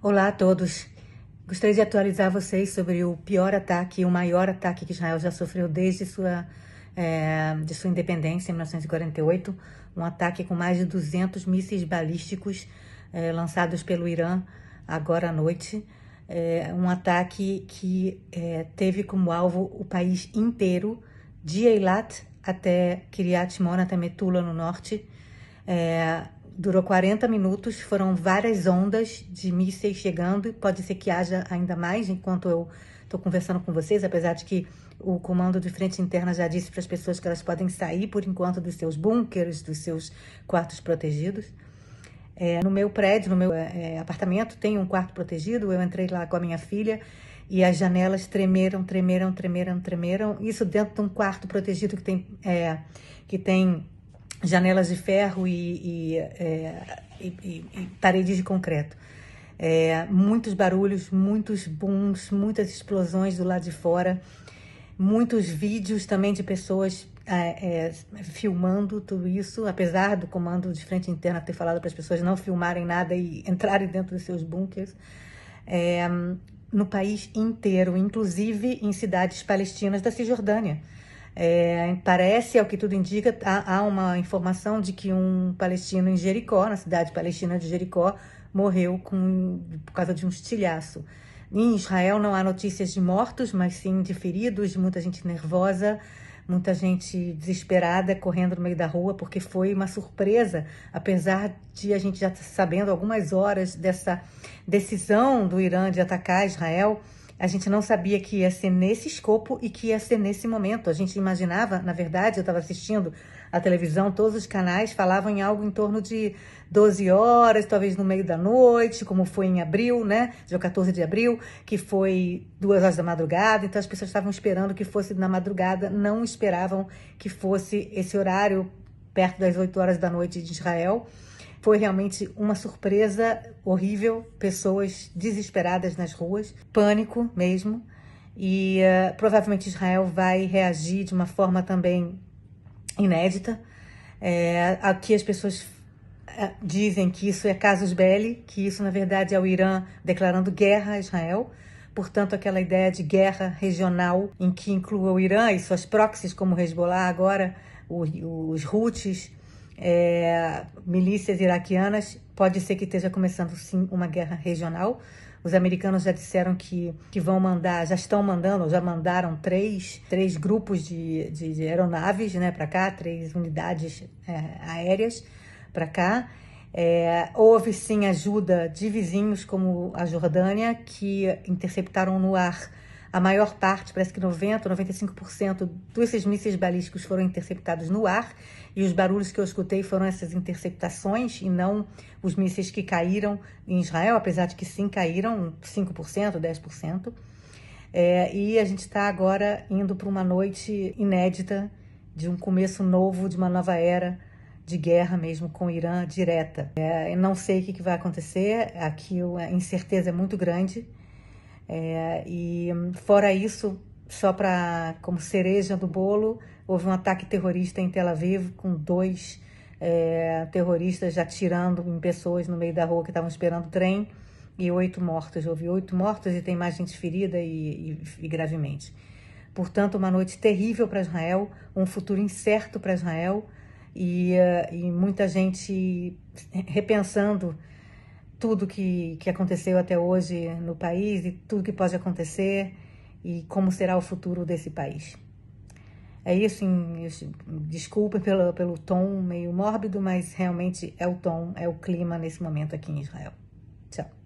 Olá a todos. Gostaria de atualizar vocês sobre o pior ataque, o maior ataque que Israel já sofreu desde sua, é, de sua independência, em 1948. Um ataque com mais de 200 mísseis balísticos é, lançados pelo Irã agora à noite. É, um ataque que é, teve como alvo o país inteiro, de Eilat até Kiryat Shmona, até Metula no norte. É, Durou 40 minutos, foram várias ondas de mísseis chegando, pode ser que haja ainda mais enquanto eu estou conversando com vocês, apesar de que o comando de frente interna já disse para as pessoas que elas podem sair por enquanto dos seus bunkers, dos seus quartos protegidos. É, no meu prédio, no meu é, é apartamento, tem um quarto protegido. Eu entrei lá com a minha filha e as janelas tremeram, tremeram, tremeram, tremeram. Isso dentro de um quarto protegido que tem, é, que tem janelas de ferro e, e, é, e, e paredes de concreto. É, muitos barulhos, muitos booms, muitas explosões do lado de fora, muitos vídeos também de pessoas é, é, filmando tudo isso, apesar do comando de frente interna ter falado para as pessoas não filmarem nada e entrarem dentro dos seus bunkers. É, no país inteiro, inclusive em cidades palestinas da Cisjordânia. É, parece, ao que tudo indica, há, tá, há, uma informação de que um palestino em Jericó, na cidade palestina de Jericó, morreu com, por causa de um estilhaço. Em Israel não há notícias de mortos, mas sim de feridos, de muita gente nervosa, muita gente desesperada correndo no meio da rua, porque foi uma surpresa, apesar de a gente já tá sabendo algumas horas dessa decisão do Irã de atacar Israel. A gente não sabia que ia ser nesse escopo e que ia ser nesse momento. A gente imaginava, na verdade, eu estava assistindo a televisão, todos os canais falavam em algo em torno de 12 horas, talvez no meio da noite, como foi em abril, né? Dia 14 de abril, que foi duas horas da madrugada. Então as pessoas estavam esperando que fosse na madrugada, não esperavam que fosse esse horário perto das 8 horas da noite de Israel. Foi realmente uma surpresa horrível, pessoas desesperadas nas ruas, pânico mesmo. E uh, provavelmente Israel vai reagir de uma forma também inédita. É, aqui as pessoas eh, dizem que isso é casus belli, que isso na verdade é o Irã declarando guerra a Israel. Portanto, aquela ideia de guerra regional em que inclua o Irã e suas proxies, como o Hezbollah agora, os, os Houthis, é, milícias iraquianas, pode ser que esteja começando sim uma guerra regional. Os americanos já disseram que, que vão mandar, já estão mandando, já mandaram três, três grupos de, de, de aeronaves né, para cá, três unidades é, aéreas para cá. É, houve sim ajuda de vizinhos como a Jordânia, que interceptaram no ar a maior parte, parece que 90, 95% desses mísseis balísticos foram interceptados no ar e os barulhos que eu escutei foram essas interceptações e não os mísseis que caíram em Israel, apesar de que sim caíram 5%, 10%. É, e a gente está agora indo para uma noite inédita de um começo novo, de uma nova era de guerra mesmo com o Irã direta. É, não sei o que, que vai acontecer, aqui a incerteza é muito grande. É, e fora isso, só para como cereja do bolo, houve um ataque terrorista em Tel Aviv com dois é, terroristas atirando em pessoas no meio da rua que estavam esperando o trem e oito mortos. Houve oito mortos e tem mais gente ferida e, e, e gravemente. Portanto, uma noite terrível para Israel, um futuro incerto para Israel e, e muita gente repensando tudo que, que aconteceu até hoje no país e tudo que pode acontecer e como será o futuro desse país. É isso, desculpa pelo, pelo tom meio mórbido, mas realmente é o tom, é o clima nesse momento aqui em Israel. Tchau.